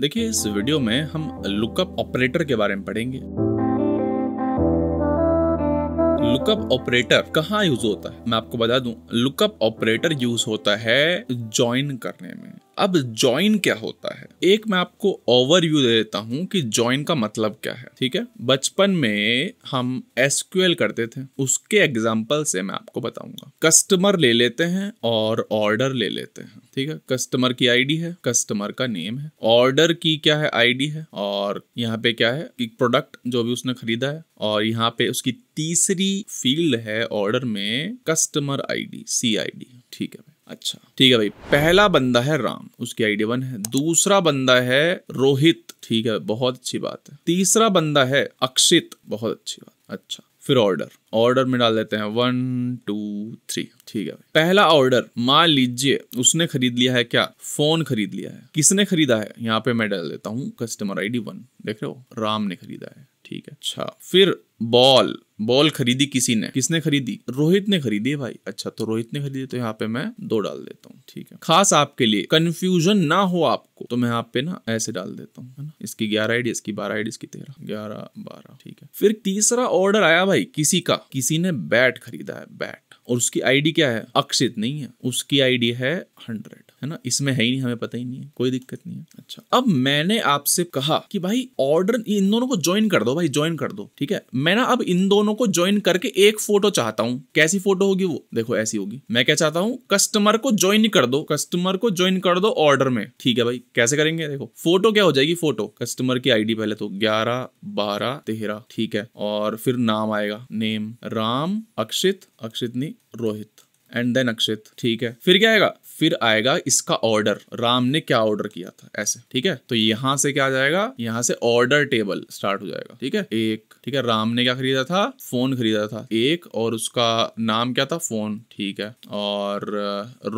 देखिए इस वीडियो में हम लुकअप ऑपरेटर के बारे में पढ़ेंगे लुकअप ऑपरेटर कहाँ यूज होता है मैं आपको बता दूं लुकअप ऑपरेटर यूज होता है ज्वाइन करने में अब ज्वाइन क्या होता है एक मैं आपको ओवरव्यू दे देता हूँ कि ज्वाइन का मतलब क्या है ठीक है बचपन में हम एसक्यूएल करते थे उसके एग्जाम्पल से मैं आपको बताऊंगा कस्टमर ले लेते हैं और ऑर्डर ले लेते हैं ठीक है कस्टमर की आईडी है कस्टमर का नेम है ऑर्डर की क्या है आईडी है और यहाँ पे क्या है कि प्रोडक्ट जो भी उसने खरीदा है और यहाँ पे उसकी तीसरी फील्ड है ऑर्डर में कस्टमर आईडी सी आई ठीक है अच्छा ठीक है भाई पहला बंदा है राम उसकी आईडी वन है दूसरा बंदा है रोहित ठीक है बहुत अच्छी बात है तीसरा बंदा है अक्षित बहुत अच्छी बात अच्छा फिर ऑर्डर ऑर्डर में डाल देते हैं वन टू थ्री ठीक है पहला ऑर्डर मान लीजिए उसने खरीद लिया है क्या फोन खरीद लिया है किसने खरीदा है यहाँ पे मैं डाल देता हूँ कस्टमर आईडी वन देख रहे हो राम ने खरीदा है ठीक है अच्छा फिर बॉल बॉल खरीदी किसी ने किसने खरीदी रोहित ने खरीदी भाई अच्छा तो रोहित ने खरीदी तो यहाँ पे मैं दो डाल देता हूँ ठीक है खास आपके लिए कंफ्यूजन ना हो आपको तो मैं यहाँ पे ना ऐसे डाल देता हूँ इसकी ग्यारह आईडी इसकी बारह आईडी इसकी तेरह ग्यारह बारह ठीक है फिर तीसरा ऑर्डर आया भाई किसी का किसी ने बैट खरीदा है बैट और उसकी आईडी क्या है अक्षित नहीं है उसकी आईडी है हंड्रेड है ना इसमें है ही नहीं हमें पता ही नहीं है कोई दिक्कत नहीं है अच्छा अब मैंने आपसे कहा कि भाई ऑर्डर इन दोनों को ज्वाइन कर दो भाई ज्वाइन कर दो ठीक है मैं ना अब इन दोनों को ज्वाइन करके एक फोटो चाहता हूँ कैसी फोटो होगी वो देखो ऐसी होगी मैं क्या चाहता हूँ कस्टमर को ज्वाइन कर दो कस्टमर को ज्वाइन कर दो ऑर्डर में ठीक है भाई कैसे करेंगे देखो फोटो क्या हो जाएगी फोटो कस्टमर की आईडी पहले तो ग्यारह बारह तेरह ठीक है और फिर नाम आएगा नेम राम अक्षित अक्षित नहीं रोहित एंड देन अक्षित ठीक है फिर क्या आएगा फिर आएगा इसका ऑर्डर राम ने क्या ऑर्डर किया था ऐसे ठीक है तो यहाँ से क्या जाएगा यहाँ से ऑर्डर टेबल स्टार्ट हो जाएगा ठीक है एक ठीक है राम ने क्या खरीदा था फोन खरीदा था एक और उसका नाम क्या था फोन ठीक है और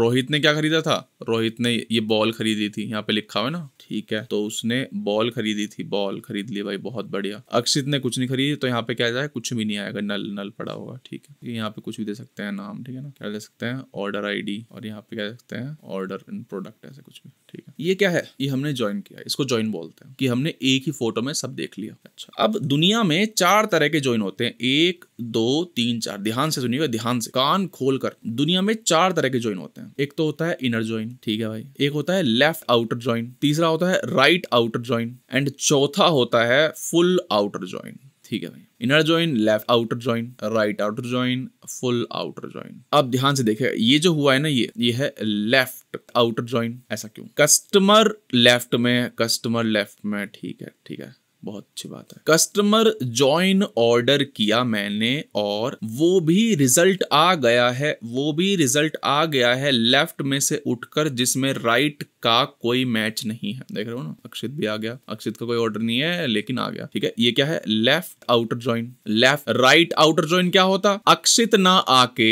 रोहित ने क्या खरीदा था रोहित ने ये बॉल खरीदी थी यहाँ पे लिखा हुआ ना ठीक है तो उसने बॉल खरीदी थी बॉल खरीद ली भाई बहुत बढ़िया अक्षित ने कुछ नहीं खरीदी तो यहाँ पे क्या जाए कुछ भी नहीं आएगा नल नल पड़ा होगा ठीक है यहाँ पे कुछ भी दे सकते हैं नाम ठीक है ना क्या दे सकते हैं ऑर्डर आईडी और यहाँ पे क्या दे सकते हैं सकते हैं ऑर्डर इन प्रोडक्ट ऐसे कुछ भी ठीक है ये क्या है ये हमने ज्वाइन किया इसको ज्वाइन बोलते हैं कि हमने एक ही फोटो में सब देख लिया अच्छा अब दुनिया में चार तरह के ज्वाइन होते हैं एक दो तीन चार ध्यान से सुनिएगा ध्यान से कान खोल कर दुनिया में चार तरह के ज्वाइन होते हैं एक तो होता है इनर ज्वाइन ठीक है भाई एक होता है लेफ्ट आउटर ज्वाइन तीसरा होता है राइट आउटर ज्वाइन एंड चौथा होता है फुल आउटर ज्वाइन ठीक है भाई inner join left outer join right outer join full outer join आप ध्यान से देखे ये जो हुआ है ना ये ये है लेफ्ट आउटर ज्वाइन ऐसा क्यों कस्टमर लेफ्ट में कस्टमर लेफ्ट में ठीक है ठीक है बहुत अच्छी बात है कस्टमर ज्वाइन ऑर्डर किया मैंने और वो भी रिजल्ट आ गया है वो भी रिजल्ट आ गया है लेफ्ट में से उठकर जिसमें राइट का कोई मैच नहीं है देख रहे हो ना अक्षित भी आ गया अक्षित का कोई ऑर्डर नहीं है लेकिन आ गया ठीक है ये क्या है left outer join left right outer join क्या होता अक्षित ना आके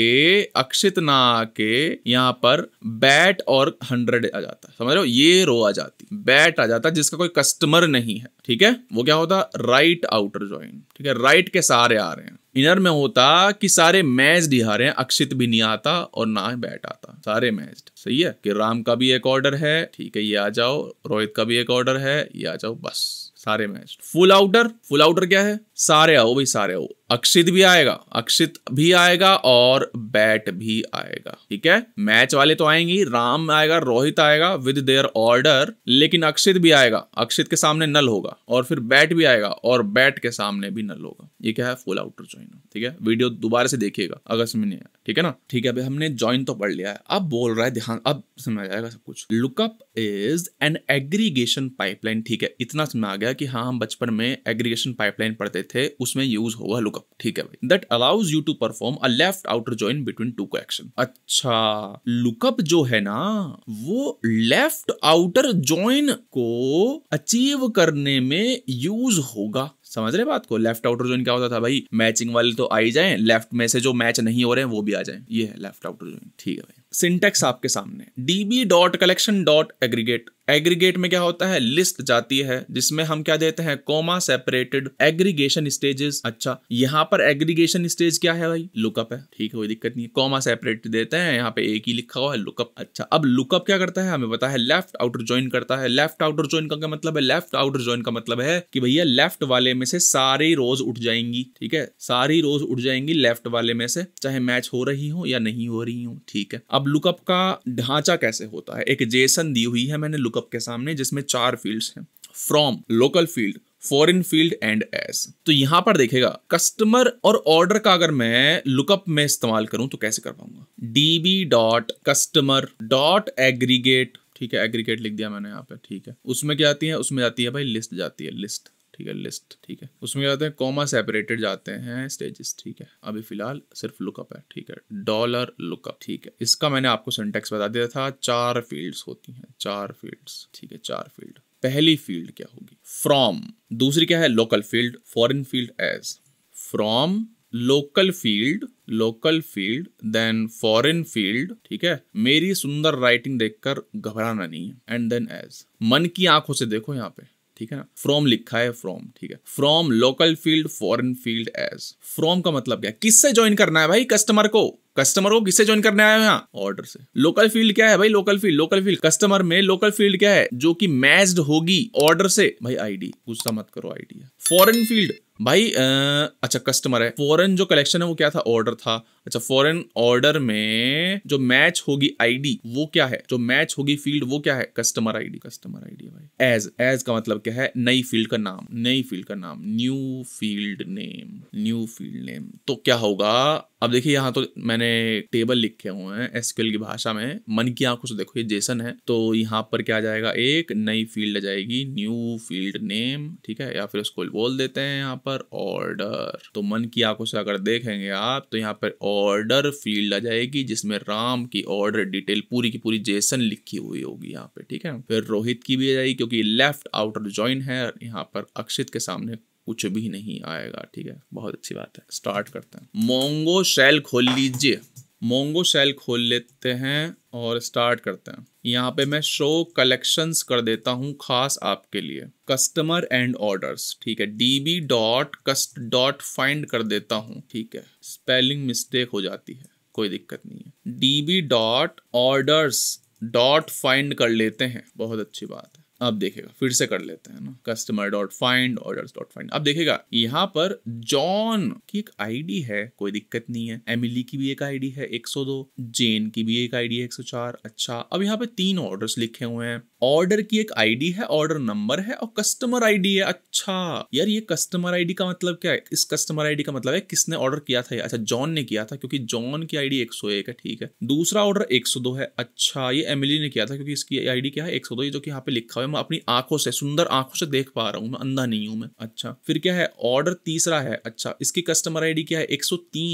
अक्षित ना आके यहाँ पर बैट और हंड्रेड आ जाता समझ रहे हो ये रो आ जाती बैट आ जाता जिसका कोई कस्टमर नहीं है ठीक है वो वो क्या होता राइट आउटर ज्वाइन ठीक है राइट के सारे आ रहे हैं इनर में होता कि सारे मैज ही आ रहे हैं अक्षित भी नहीं आता और ना ही बैट आता सारे मैज सही है कि राम का भी एक ऑर्डर है ठीक है ये आ जाओ रोहित का भी एक ऑर्डर है ये आ जाओ बस सारे match full outer full outer क्या है सारे आओ भाई सारे आओ अक्षित भी आएगा अक्षित भी आएगा और बैट भी आएगा ठीक है मैच वाले तो आएंगे राम आएगा रोहित आएगा विद देयर ऑर्डर लेकिन अक्षित भी आएगा अक्षित के सामने नल होगा और फिर बैट भी आएगा और बैट के सामने भी नल होगा ये क्या है फुल आउटर ज्वाइन ठीक है वीडियो दोबारा से देखिएगा अगस्त में नहीं ठीक है ना ठीक है अभी हमने ज्वाइन तो पढ़ लिया है अब बोल रहा है ध्यान अब समझ आ जाएगा सब कुछ lookup is an aggregation pipeline ठीक है इतना समझ आ गया कि हाँ हम बचपन में एग्रीगेशन पाइपलाइन पढ़ते थे उसमें यूज होगा लुकअप होगा ठीक है भाई that allows you to perform a left outer join between two को अच्छा लुकअप जो है ना वो लेफ्ट आउटर जॉइन को अचीव करने में यूज होगा समझ रहे बात को लेफ्ट आउटर जॉइन क्या होता था भाई मैचिंग वाले तो आई जाए लेफ्ट में से जो मैच नहीं हो रहे हैं वो भी आ जाए ये है लेफ्ट आउटर जॉइन ठीक है भाई सिंटेक्स आपके सामने DB dot collection dot aggregate aggregate में क्या होता है लिस्ट जाती है जिसमें हम क्या देते हैं कोमा सेपरेटेड एग्रीगेशन स्टेजेस अच्छा यहाँ पर एग्रीगेशन स्टेज क्या है भाई लुकअप है ठीक है कोई दिक्कत नहीं कोमा सेपरेट देते हैं यहाँ पे एक ही लिखा हुआ है लुकअप अच्छा अब लुकअप क्या करता है हमें पता है लेफ्ट आउटर ज्वाइन करता है लेफ्ट आउटर ज्वाइन का क्या मतलब है लेफ्ट आउटर ज्वाइन का मतलब है कि भैया लेफ्ट वाले में से सारी रोज उठ जाएंगी ठीक है सारी रोज उठ जाएंगी लेफ्ट वाले में से चाहे मैच हो रही हो या नहीं हो रही हो ठीक है अब अब लुकअप का ढांचा कैसे होता है एक जेसन दी हुई है मैंने लुकअप के सामने जिसमें चार फील्ड्स हैं from local field foreign field and as तो यहां पर देखेगा कस्टमर और ऑर्डर का अगर मैं लुकअप में इस्तेमाल करूं तो कैसे कर पाऊंगा D B dot customer dot aggregate ठीक है एग्रीगेट लिख दिया मैंने यहाँ पे ठीक है उसमें क्या आती है उसमें जाती है भाई लिस्ट जाती है लिस्ट ठीक है लिस्ट ठीक है उसमें क्या जाते हैं कॉमा सेपरेटेड जाते हैं स्टेजेस ठीक है अभी फिलहाल सिर्फ लुकअप है ठीक है डॉलर लुकअप ठीक है इसका मैंने आपको सिंटेक्स बता दिया था चार फील्ड्स होती हैं चार फील्ड्स ठीक है चार फील्ड पहली फील्ड क्या होगी फ्रॉम दूसरी क्या है local field foreign field as from local field local field then foreign field ठीक है मेरी सुंदर राइटिंग देखकर घबराना नहीं है एंड देन एज मन की आंखों से देखो यहाँ पे ठीक है ना फ्रॉम लिखा है फ्रॉम ठीक है from local field foreign field as from का मतलब क्या किससे ज्वाइन करना है भाई कस्टमर को कस्टमर को किससे ज्वाइन करने आए हो यहाँ ऑर्डर से लोकल फील्ड क्या है भाई local field local field customer में लोकल फील्ड क्या है जो कि मैच्ड होगी ऑर्डर से भाई आईडी गुस्सा मत करो आईडी फॉरेन फील्ड भाई आ, अच्छा कस्टमर है फॉरेन जो कलेक्शन है वो क्या था ऑर्डर था अच्छा फॉरेन ऑर्डर में जो मैच होगी आईडी वो क्या है जो मैच होगी फील्ड वो क्या है कस्टमर आईडी कस्टमर आईडी भाई एज एज का मतलब क्या है नई फील्ड का नाम नई फील्ड का नाम new field name new field name तो क्या होगा अब देखिए यहाँ तो मैंने टेबल लिखे हुए हैं एसक्यूएल की भाषा में मन की आंखों से देखो ये जेसन है तो यहाँ पर क्या जाएगा एक नई फील्ड आ जाएगी न्यू फील्ड नेम ठीक है या फिर उसको बोल देते हैं यहाँ पर ऑर्डर तो मन की आंखों से अगर देखेंगे आप तो यहाँ पर ऑर्डर फील्ड आ जाएगी जिसमें राम की ऑर्डर डिटेल पूरी की पूरी जेसन लिखी हुई होगी यहाँ पे ठीक है फिर रोहित की भी आ जाएगी क्योंकि लेफ्ट आउटर ज्वाइन है यहाँ पर अक्षित के सामने कुछ भी नहीं आएगा ठीक है बहुत अच्छी बात है स्टार्ट करते हैं मोंगो शेल खोल लीजिए मोंगो शेल खोल लेते हैं और स्टार्ट करते हैं यहाँ पे मैं शो कलेक्शंस कर देता हूँ खास आपके लिए कस्टमर एंड ऑर्डर्स ठीक है D B dot cust dot find कर देता हूँ ठीक है स्पेलिंग मिस्टेक हो जाती है कोई दिक्कत नहीं है D B dot orders dot find कर लेते हैं बहुत अच्छी बात है अब देखेगा फिर से कर लेते हैं ना customer dot find order dot find अब देखेगा यहाँ पर जॉन की एक आईडी है कोई दिक्कत नहीं है एमिली की भी एक आईडी है 102 जेन की भी एक आईडी है 104 अच्छा अब यहाँ पे तीन ऑर्डर्स लिखे हुए हैं ऑर्डर की एक आईडी है ऑर्डर नंबर है और कस्टमर आईडी है अच्छा यार ये कस्टमर आईडी का मतलब क्या है इस कस्टमर आईडी का मतलब है किसने ऑर्डर किया था अच्छा जॉन ने किया था क्योंकि जॉन की आईडी 101 है ठीक है दूसरा ऑर्डर 102 है अच्छा ये एमिली ने किया था क्योंकि इसकी आईडी क्या है 102 जो कि यहाँ पे लिखा हुआ है मैं अपनी आंखों से सुंदर आंखों से देख पा रहा हूँ मैं अंधा नहीं हूँ मैं अच्छा फिर क्या है ऑर्डर तीसरा है अच्छा इसकी कस्टमर आईडी क्या है एक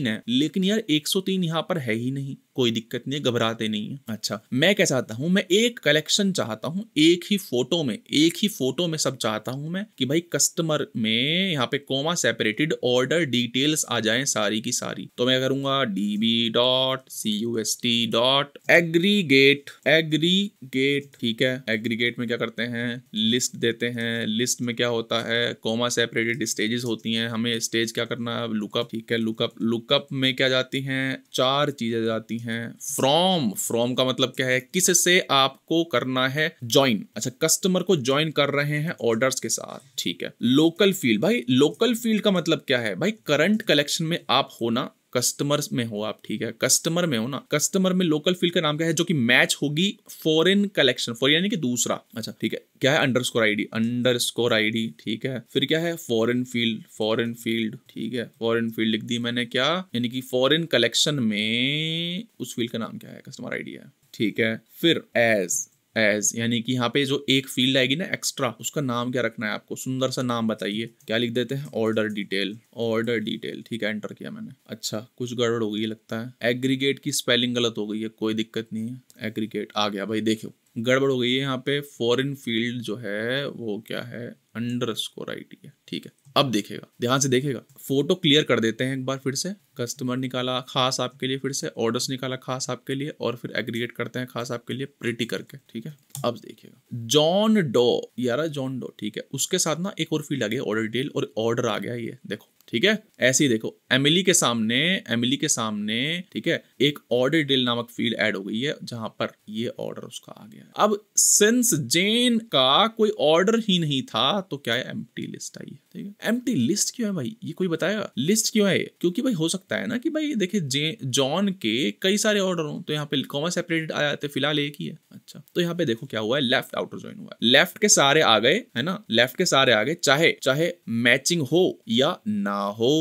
है लेकिन यार एक यहाँ पर है ही नहीं कोई दिक्कत नहीं घबराते नहीं है अच्छा मैं क्या चाहता हूँ मैं एक कलेक्शन चाहता हूँ हूँ एक ही फोटो में एक ही फोटो में सब चाहता हूँ मैं कि भाई कस्टमर में यहाँ पे कोमा सेपरेटेड ऑर्डर डिटेल्स आ जाए सारी की सारी तो मैं करूंगा D B dot C U S T dot aggregate aggregate ठीक है एग्रीगेट में क्या करते हैं लिस्ट देते हैं लिस्ट में क्या होता है कोमा सेपरेटेड स्टेजेस होती हैं हमें स्टेज क्या करना है लुकअप ठीक है लुकअप लुकअप में क्या जाती हैं चार चीजें जाती हैं फ्रॉम फ्रॉम का मतलब क्या है किससे आपको करना है ज्वाइन अच्छा कस्टमर को ज्वाइन कर रहे हैं ऑर्डर्स के साथ ठीक है लोकल फील्ड भाई लोकल फील्ड का मतलब क्या है भाई करंट कलेक्शन में आप होना कस्टमर में हो आप ठीक है कस्टमर में हो ना कस्टमर में लोकल फील्ड का नाम क्या है जो कि मैच होगी फॉरेन कलेक्शन फॉरेन यानी कि दूसरा अच्छा ठीक है क्या है underscore ID underscore ID ठीक है फिर क्या है फॉरेन फील्ड फॉरेन फील्ड ठीक है फॉरेन फील्ड लिख दी मैंने क्या यानी कि फॉरेन कलेक्शन में उस फील्ड का नाम क्या है कस्टमर आईडी है ठीक है फिर एज एज यानी कि यहाँ पे जो एक फील्ड आएगी ना एक्स्ट्रा उसका नाम क्या रखना है आपको सुंदर सा नाम बताइए क्या लिख देते हैं ऑर्डर डिटेल ऑर्डर डिटेल ठीक है एंटर किया मैंने अच्छा कुछ गड़बड़ हो गई लगता है एग्रीगेट की स्पेलिंग गलत हो गई है कोई दिक्कत नहीं है एग्रीगेट आ गया भाई देखो गड़बड़ हो गई है यहाँ पे फॉरिन फील्ड जो है वो क्या है अंडर स्कोर आई है ठीक है अब देखेगा ध्यान से देखेगा फोटो क्लियर कर देते हैं एक बार फिर से कस्टमर निकाला खास आपके लिए फिर से ऑर्डर्स निकाला खास आपके लिए और फिर एग्रीगेट करते हैं खास आपके लिए प्रिटी करके ठीक है अब देखिएगा जॉन डो यार जॉन डो ठीक है उसके साथ ना एक और फील्ड आ गया ऑर्डर डिटेल और ऑर्डर आ गया ये देखो ठीक है ऐसे ही देखो एमिली के सामने एमिली के सामने ठीक है एक ऑर्डर डिटेल नामक फील्ड ऐड हो गई है जहां पर ये ऑर्डर उसका आ गया अब सिंस जेन का कोई ऑर्डर ही नहीं था तो क्या है एम्प्टी लिस्ट आई है ठीक है एम्प्टी लिस्ट क्यों है भाई ये कोई बताएगा लिस्ट क्यों है क्योंकि भाई हो सकता सकता है ना कि भाई देखिए जे जॉन के कई सारे ऑर्डर हों तो यहाँ पे कॉमा सेपरेटेड आ जाते फिलहाल एक ही है अच्छा तो यहाँ पे देखो क्या हुआ है लेफ्ट आउटर ज्वाइन हुआ है लेफ्ट के सारे आ गए है ना लेफ्ट के सारे आ गए चाहे चाहे मैचिंग हो या ना हो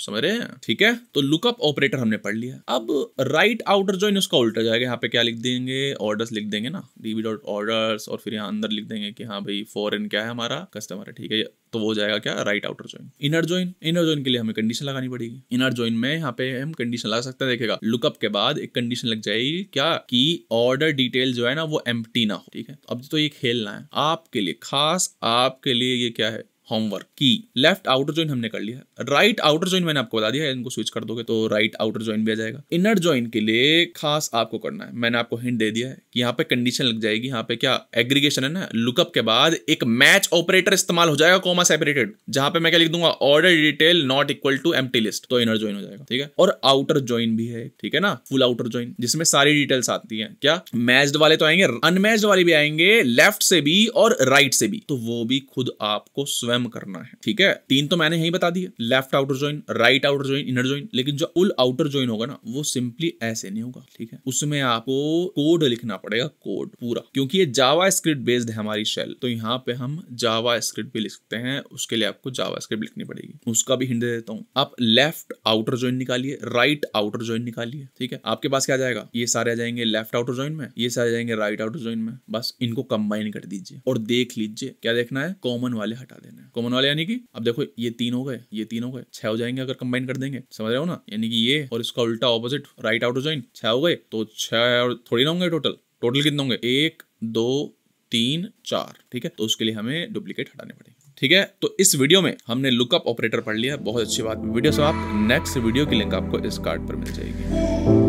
समझ रहे हैं ठीक है तो लुकअप ऑपरेटर हमने पढ़ लिया अब राइट आउटर ज्वाइन उसका उल्टा जाएगा यहाँ पे क्या लिख देंगे ऑर्डर्स लिख देंगे ना डीबी डॉट ऑर्डर्स और फिर यहाँ अंदर लिख देंगे कि हाँ भाई फॉरन क्या है हमारा कस्टमर है ठीक है तो वो जाएगा क्या right outer join inner join inner join के लिए हमें कंडीशन लगानी पड़ेगी इनर ज्वाइन में यहाँ पे हम कंडीशन लगा सकते हैं देखेगा लुकअप के बाद एक कंडीशन लग जाएगी क्या कि ऑर्डर डिटेल जो है ना वो एम्प्टी ना हो ठीक है अब तो ये खेलना है आपके लिए खास आपके लिए ये क्या है होमवर्क की लेफ्ट आउटर ज्वाइन हमने कर लिया राइट आउटर ज्वाइन मैंने आपको बता दिया इनको स्विच कर दोगे तो राइट आउटर ज्वाइन भी आ जाएगा इनर ज्वाइन के लिए खास आपको करना है मैंने आपको हिंट दे दिया है कि यहाँ पे कंडीशन लग जाएगी यहाँ पे क्या एग्रीगेशन है ना लुकअप के बाद एक मैच ऑपरेटर इस्तेमाल हो जाएगा कॉमा सेपरेटेड जहां पे मैं क्या लिख दूंगा order detail not equal to M list तो इनर ज्वाइन हो जाएगा ठीक है और आउटर ज्वाइन भी है ठीक है ना फुल आउटर ज्वाइन जिसमें सारी डिटेल्स आती है क्या मैच वाले तो आएंगे अनमैच वाले भी आएंगे लेफ्ट से भी और राइट से भी तो वो भी खुद आपको स्वयं स्वयं करना है ठीक है तीन तो मैंने यही बता दिया left outer join right outer join inner join लेकिन जो उल आउटर ज्वाइन होगा ना वो सिंपली ऐसे नहीं होगा ठीक है उसमें आपको कोड लिखना पड़ेगा कोड पूरा क्योंकि ये जावा स्क्रिप्ट बेस्ड है हमारी शेल तो यहाँ पे हम जावा स्क्रिप्ट भी लिख सकते हैं उसके लिए आपको जावा स्क्रिप्ट लिखनी पड़ेगी उसका भी हिंड दे देता हूँ आप लेफ्ट आउटर ज्वाइन निकालिए राइट आउटर ज्वाइन निकालिए ठीक है आपके पास क्या जाएगा ये सारे आ जाएंगे लेफ्ट आउटर ज्वाइन में ये सारे जाएंगे राइट आउटर ज्वाइन में बस इनको कंबाइन कर दीजिए और देख लीजिए क्या देखना है कॉमन वाले हटा देना है कॉमन वाले यानी कि अब देखो ये तीन हो गए ये तीन हो गए छह हो जाएंगे अगर कंबाइन कर देंगे समझ रहे हो ना यानी कि ये और इसका उल्टा ऑपोजिट राइट आउट ज्वाइन छह हो गए तो छह और थोड़ी ना होंगे टोटल टोटल कितने होंगे एक दो तीन चार ठीक है तो उसके लिए हमें डुप्लीकेट हटाने पड़ेंगे ठीक है तो इस वीडियो में हमने लुकअप ऑपरेटर पढ़ लिया बहुत अच्छी बात वीडियो से आप नेक्स्ट वीडियो की लिंक आपको इस कार्ड पर मिल जाएगी